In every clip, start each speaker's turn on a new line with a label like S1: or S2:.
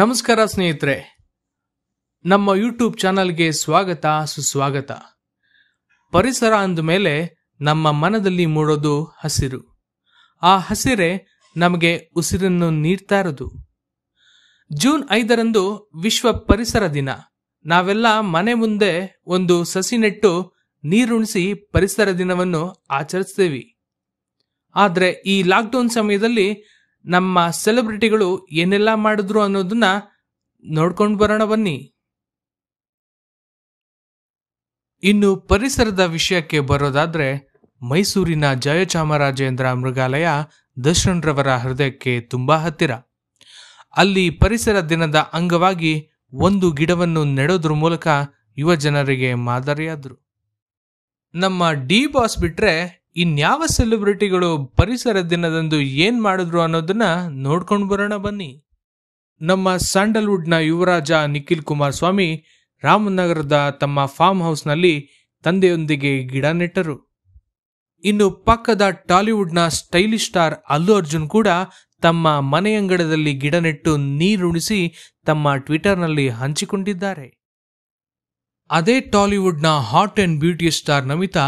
S1: ನಮಸ್ಕಾರ ಸ್ನೇಹಿತರೆ ನಮ್ಮ ಯೂಟ್ಯೂಬ್ ಚಾನಲ್ಗೆ ಸ್ವಾಗತ ಸುಸ್ವಾಗತ ಪರಿಸರ ಅಂದ ಮೇಲೆ ನಮ್ಮ ಮನದಲ್ಲಿ ಮೂಡೋದು ಹಸಿರು ಆ ಹಸಿರೆ ನಮಗೆ ಉಸಿರನ್ನು ನೀಡ್ತಾ ಇರೋದು ಜೂನ್ ಐದರಂದು ವಿಶ್ವ ಪರಿಸರ ದಿನ ನಾವೆಲ್ಲ ಮನೆ ಮುಂದೆ ಒಂದು ಸಸಿ ನೆಟ್ಟು ನೀರುಣಿಸಿ ಪರಿಸರ ದಿನವನ್ನು ಆಚರಿಸ್ತೇವೆ ಆದರೆ ಈ ಲಾಕ್ಡೌನ್ ಸಮಯದಲ್ಲಿ ನಮ್ಮ ಸೆಲೆಬ್ರಿಟಿಗಳು ಏನೆಲ್ಲ ಮಾಡಿದ್ರು ಅನ್ನೋದನ್ನ ನೋಡ್ಕೊಂಡು ಬರೋಣ ಬನ್ನಿ ಇನ್ನು ಪರಿಸರದ ವಿಷಯಕ್ಕೆ ಬರೋದಾದ್ರೆ ಮೈಸೂರಿನ ಜಯಚಾಮರಾಜೇಂದ್ರ ಮೃಗಾಲಯ ದರ್ಶನ್ರವರ ಹೃದಯಕ್ಕೆ ತುಂಬಾ ಹತ್ತಿರ ಅಲ್ಲಿ ಪರಿಸರ ದಿನದ ಅಂಗವಾಗಿ ಒಂದು ಗಿಡವನ್ನು ನೆಡೋದ್ರ ಮೂಲಕ ಯುವ ಜನರಿಗೆ ಮಾದರಿಯಾದರು ನಮ್ಮ ಡಿ ಬಾಸ್ ಬಿಟ್ರೆ ಇನ್ಯಾವ ಸೆಲೆಬ್ರಿಟಿಗಳು ಪರಿಸರ ದಿನದಂದು ಏನ್ ಮಾಡಿದ್ರು ಅನ್ನೋದನ್ನ ನೋಡ್ಕೊಂಡು ಬರೋಣ ಬನ್ನಿ ನಮ್ಮ ಸ್ಯಾಂಡಲ್ವುಡ್ನ ಯುವರಾಜ ನಿಖಿಲ್ ಕುಮಾರ್ ಸ್ವಾಮಿ ರಾಮನಗರದ ತಮ್ಮ ಫಾರ್ಮ್ ಹೌಸ್ನಲ್ಲಿ ತಂದೆಯೊಂದಿಗೆ ಗಿಡ ನೆಟ್ಟರು ಇನ್ನು ಪಕ್ಕದ ಟಾಲಿವುಡ್ನ ಸ್ಟೈಲಿಶ್ ಸ್ಟಾರ್ ಅಲ್ಲು ಅರ್ಜುನ್ ಕೂಡ ತಮ್ಮ ಮನೆಯಂಗಡದಲ್ಲಿ ಗಿಡ ನೆಟ್ಟು ನೀರುಣಿಸಿ ತಮ್ಮ ಟ್ವಿಟರ್ನಲ್ಲಿ ಹಂಚಿಕೊಂಡಿದ್ದಾರೆ ಅದೇ ಟಾಲಿವುಡ್ನ hot and beauty star Namitha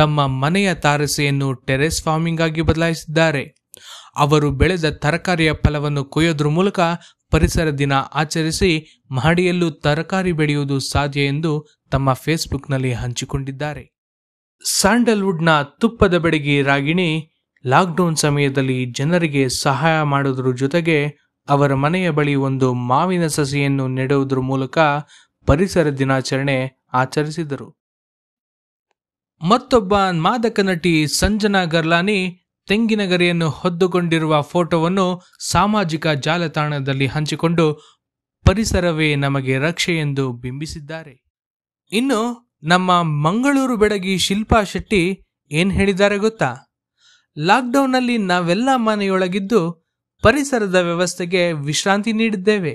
S1: ತಮ್ಮ ಮನೆಯ ತಾರಸೆಯನ್ನು ಟೆರೆಸ್ ಫಾರ್ಮಿಂಗ್ ಆಗಿ ಬದಲಾಯಿಸಿದ್ದಾರೆ ಅವರು ಬೆಳೆದ ತರಕಾರಿಯ ಫಲವನ್ನು ಕೊಯ್ಯೋದ್ರ ಮೂಲಕ ಪರಿಸರ ದಿನ ಆಚರಿಸಿ ಮಹಡಿಯಲ್ಲೂ ತರಕಾರಿ ಬೆಳೆಯುವುದು ಸಾಧ್ಯ ಎಂದು ತಮ್ಮ ಫೇಸ್ಬುಕ್ನಲ್ಲಿ ಹಂಚಿಕೊಂಡಿದ್ದಾರೆ ಸ್ಯಾಂಡಲ್ವುಡ್ನ ತುಪ್ಪದ ಬೆಡಗಿ ರಾಗಿಣಿ ಲಾಕ್ಡೌನ್ ಸಮಯದಲ್ಲಿ ಜನರಿಗೆ ಸಹಾಯ ಮಾಡುವುದರ ಜೊತೆಗೆ ಅವರ ಮನೆಯ ಬಳಿ ಒಂದು ಮಾವಿನ ಸಸಿಯನ್ನು ನೆಡುವುದರ ಮೂಲಕ ಪರಿಸರ ದಿನಾಚರಣೆ ಆಚರಿಸಿದರು ಮತ್ತೊಬ್ಬ ಮಾದಕ ನಟಿ ಸಂಜನಾ ಗರ್ಲಾನಿ ತೆಂಗಿನ ಗರಿಯನ್ನು ಹೊದ್ದುಕೊಂಡಿರುವ ಫೋಟೋವನ್ನು ಸಾಮಾಜಿಕ ಜಾಲತಾಣದಲ್ಲಿ ಹಂಚಿಕೊಂಡು ಪರಿಸರವೇ ನಮಗೆ ರಕ್ಷೆ ಎಂದು ಬಿಂಬಿಸಿದ್ದಾರೆ ಇನ್ನು ನಮ್ಮ ಮಂಗಳೂರು ಬೆಡಗಿ ಶಿಲ್ಪಾ ಶೆಟ್ಟಿ ಏನು ಹೇಳಿದ್ದಾರೆ ಗೊತ್ತಾ ಲಾಕ್ಡೌನ್ನಲ್ಲಿ ನಾವೆಲ್ಲ ಮನೆಯೊಳಗಿದ್ದು ಪರಿಸರದ ವ್ಯವಸ್ಥೆಗೆ ವಿಶ್ರಾಂತಿ ನೀಡಿದ್ದೇವೆ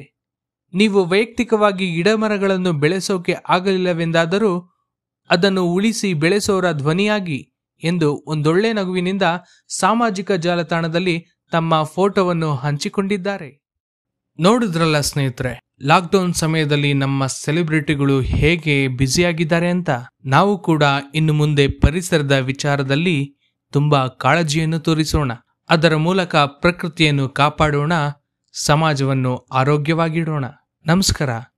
S1: ನೀವು ವೈಯಕ್ತಿಕವಾಗಿ ಗಿಡಮರಗಳನ್ನು ಬೆಳೆಸೋಕೆ ಆಗಲಿಲ್ಲವೆಂದಾದರೂ ಅದನ್ನು ಉಳಿಸಿ ಬೆಳೆಸೋರ ಧ್ವನಿಯಾಗಿ ಎಂದು ಒಂದೊಳ್ಳೆ ನಗುವಿನಿಂದ ಸಾಮಾಜಿಕ ಜಾಲತಾಣದಲ್ಲಿ ತಮ್ಮ ಫೋಟೋವನ್ನು ಹಂಚಿಕೊಂಡಿದ್ದಾರೆ ನೋಡಿದ್ರಲ್ಲ ಸ್ನೇಹಿತರೆ ಲಾಕ್ಡೌನ್ ಸಮಯದಲ್ಲಿ ನಮ್ಮ ಸೆಲೆಬ್ರಿಟಿಗಳು ಹೇಗೆ ಬ್ಯುಸಿಯಾಗಿದ್ದಾರೆ ಅಂತ ನಾವು ಕೂಡ ಇನ್ನು ಮುಂದೆ ಪರಿಸರದ ವಿಚಾರದಲ್ಲಿ ತುಂಬಾ ಕಾಳಜಿಯನ್ನು ತೋರಿಸೋಣ ಅದರ ಮೂಲಕ ಪ್ರಕೃತಿಯನ್ನು ಕಾಪಾಡೋಣ ಸಮಾಜವನ್ನು ಆರೋಗ್ಯವಾಗಿಡೋಣ ನಮಸ್ಕಾರ